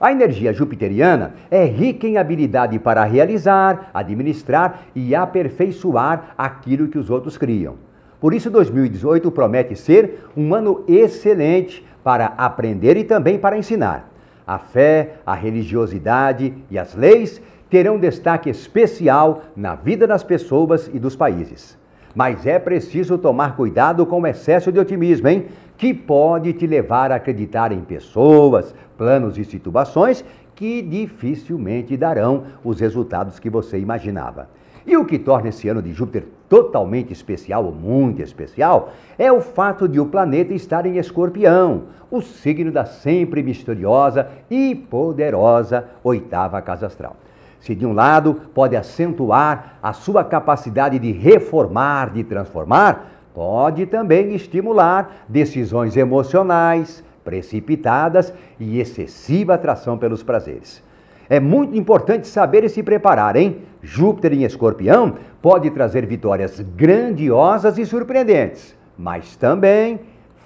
A energia jupiteriana é rica em habilidade para realizar, administrar e aperfeiçoar aquilo que os outros criam. Por isso, 2018 promete ser um ano excelente para aprender e também para ensinar. A fé, a religiosidade e as leis terão destaque especial na vida das pessoas e dos países. Mas é preciso tomar cuidado com o excesso de otimismo, hein? Que pode te levar a acreditar em pessoas, planos e situações que dificilmente darão os resultados que você imaginava. E o que torna esse ano de Júpiter totalmente especial, ou muito especial, é o fato de o planeta estar em Escorpião, o signo da sempre misteriosa e poderosa oitava casa astral. Se de um lado pode acentuar a sua capacidade de reformar, de transformar, pode também estimular decisões emocionais, precipitadas e excessiva atração pelos prazeres. É muito importante saber e se preparar, hein? Júpiter em escorpião pode trazer vitórias grandiosas e surpreendentes, mas também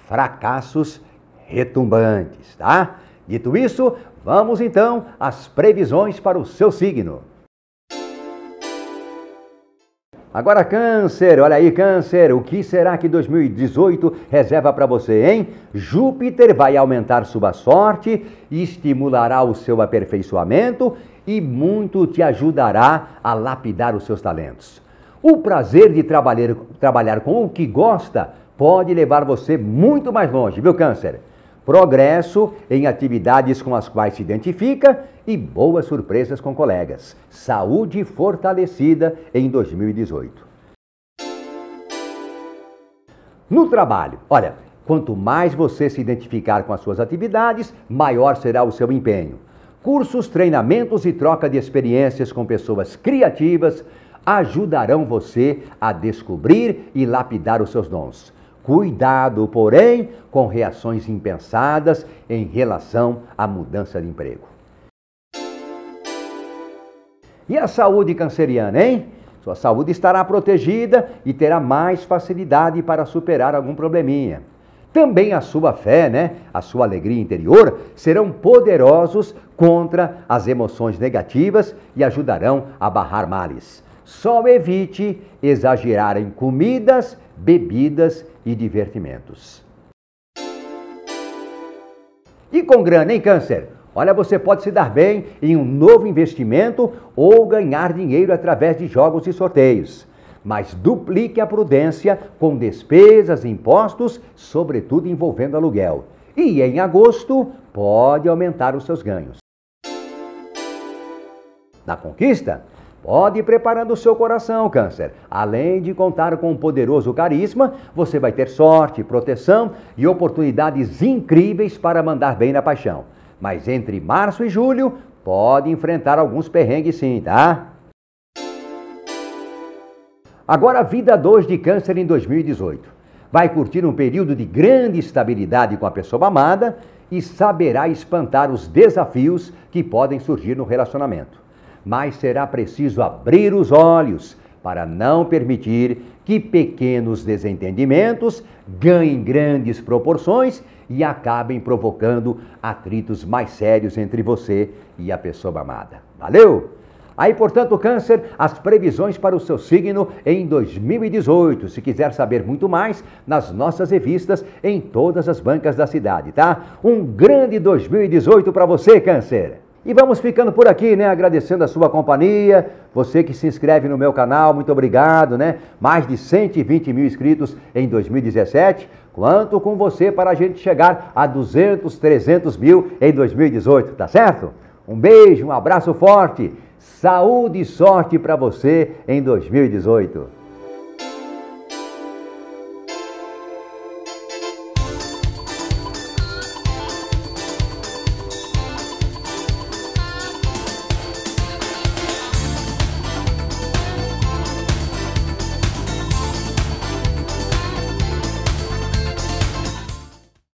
fracassos retumbantes, tá? Dito isso, vamos então às previsões para o seu signo. Agora, Câncer, olha aí, Câncer, o que será que 2018 reserva para você, hein? Júpiter vai aumentar sua sorte, estimulará o seu aperfeiçoamento e muito te ajudará a lapidar os seus talentos. O prazer de trabalhar, trabalhar com o que gosta pode levar você muito mais longe, viu, Câncer? progresso em atividades com as quais se identifica e boas surpresas com colegas. Saúde fortalecida em 2018. No trabalho, olha, quanto mais você se identificar com as suas atividades, maior será o seu empenho. Cursos, treinamentos e troca de experiências com pessoas criativas ajudarão você a descobrir e lapidar os seus dons. Cuidado, porém, com reações impensadas em relação à mudança de emprego. E a saúde canceriana, hein? Sua saúde estará protegida e terá mais facilidade para superar algum probleminha. Também a sua fé, né? A sua alegria interior serão poderosos contra as emoções negativas e ajudarão a barrar males. Só evite exagerar em comidas, bebidas e divertimentos. E com grana, em Câncer? Olha, você pode se dar bem em um novo investimento ou ganhar dinheiro através de jogos e sorteios. Mas duplique a prudência com despesas e impostos, sobretudo envolvendo aluguel. E em agosto, pode aumentar os seus ganhos. Na conquista, Pode ir preparando o seu coração, Câncer. Além de contar com um poderoso carisma, você vai ter sorte, proteção e oportunidades incríveis para mandar bem na paixão. Mas entre março e julho, pode enfrentar alguns perrengues sim, tá? Agora, vida 2 de Câncer em 2018. Vai curtir um período de grande estabilidade com a pessoa amada e saberá espantar os desafios que podem surgir no relacionamento mas será preciso abrir os olhos para não permitir que pequenos desentendimentos ganhem grandes proporções e acabem provocando atritos mais sérios entre você e a pessoa amada. Valeu! Aí, portanto, Câncer, as previsões para o seu signo em 2018. Se quiser saber muito mais, nas nossas revistas em todas as bancas da cidade, tá? Um grande 2018 para você, Câncer! E vamos ficando por aqui, né? Agradecendo a sua companhia, você que se inscreve no meu canal, muito obrigado, né? Mais de 120 mil inscritos em 2017. Quanto com você para a gente chegar a 200, 300 mil em 2018, tá certo? Um beijo, um abraço forte, saúde e sorte para você em 2018.